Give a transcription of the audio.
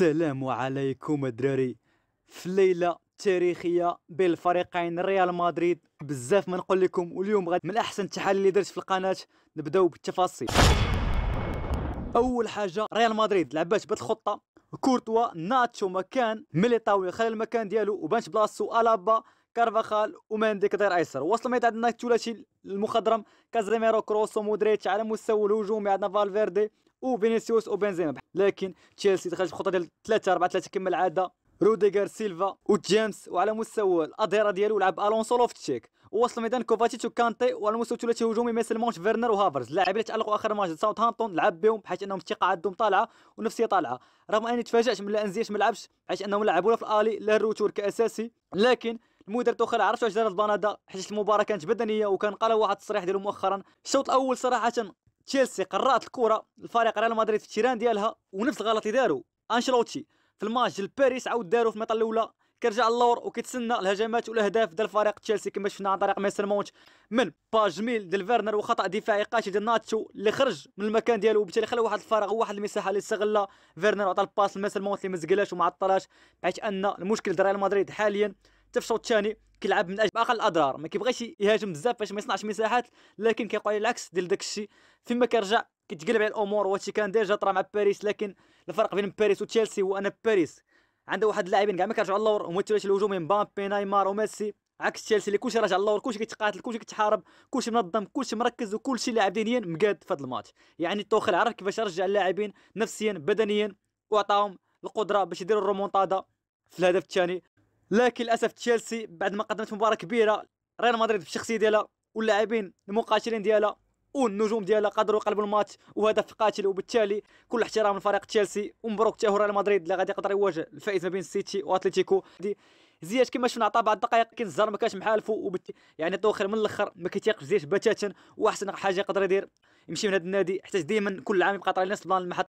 السلام عليكم الدراري في ليلة تاريخية بين الفريقين ريال مدريد بزاف ما نقول لكم واليوم غد من أحسن التحاليل اللي درت في القناه نبداو بالتفاصيل اول حاجه ريال مدريد لعبات بالخطة كورتوا ناتشو مكان ميليطاوي خلى المكان ديالو وبانش بلاصتو الابا كارفاخال ومندي كظهير ايسر وصل ميت عندنا الثلاثي المخضرم كازيميرو كروس ومودريتش على مستوى الهجومي عندنا فالفيردي وفينيسيوس وبنزيما لكن تشيلسي دخل في بخطه ديال 3 4 3 كما العاده روديغر سيلفا وجيمس وعلى مستوى الاظهره ديالو لعب الونسو لوفتشيك وصل ميدان كوفاتيتش وكانتي وعلى مستوى الثلاثي الهجومي ما سلمونش فيرنر وهافرز اللاعبين اللي تالقوا اخر ماتش ساوثهامبتون لعب بهم بحيث انهم الثقه عندهم طالعه ونفسيه طالعه رغم اني تفاجات من انزياش ما لعبش حيث انهم لعبوا في الالي لا الروتور كاساسي لكن المدرب توخيل عرفت واش دارت بنادا حيت المباراه كانت بدنيه وكان قال واحد التصريح ديالو مؤخرا الشوط الاول صراحه تشيلسي قرات الكره الفريق ريال مدريد في التيران ديالها ونفس الغلط اللي داروا انشلوتي في الماتش ديال باريس عاود داروا في الميطه الاولى كيرجع اللور وكيتسنى الهجمات والاهداف ديال فريق تشيلسي كما شفنا عن طريق ميسر مونت من باج جميل ديال فيرنر وخطا دفاعي قاتل ديال ناتشو اللي خرج من المكان ديالو وبالتالي خلى واحد الفراغ وواحد المساحه اللي استغلها فيرنر وعطى الباس لميسر مونت اللي ما زقلاش وما عطلاش بحيث ان المشكل ديال ريال مدريد حاليا حتى في الشوط الثاني كيلعب من اجل اقل الاضرار ما كيبغيش يهاجم بزاف باش ما يصنعش مساحات لكن كيقول العكس ديال داك الشيء فيما كيرجع كيتقلب على الامور وهادشي كان ديجا طرا مع باريس لكن الفرق بين باريس وتشيلسي هو ان باريس عنده واحد اللاعبين كاع ما كيرجعوا للور هما الثلاثي الهجومي مبابي نيمار وميسي عكس تشيلسي اللي كلشي راجع للور كلشي كيتقاتل كلشي كيتحارب كلشي منظم كلشي مركز وكلشي لاعب دينيا مقاد في هذا الماتش يعني توخل عرف كيفاش رجع اللاعبين نفسيا بدنيا وعطاهم القدره باش يديروا الرومونتادا في الهدف الثاني لكن للاسف تشيلسي بعد ما قدمت مباراه كبيره ريال مدريد بالشخصيه ديالها واللاعبين المقاتلين ديالها والنجوم ديالها قدروا يقلبوا الماتش وهدف قاتل وبالتالي كل احترام لفريق تشيلسي ومبروك تاهو ريال مدريد اللي غادي يقدر يواجه الفائز ما بين سيتي واتليتيكو زياش كما شفنا عطى بعض الدقائق كان الزهر ما كانش محالفو وبت... يعني الدوخر من الاخر ما كيتيقش زياش بتاتا واحسن حاجه يقدر يدير يمشي من هذا النادي حتى ديما كل عام يبقى طالع الناس بلان المحط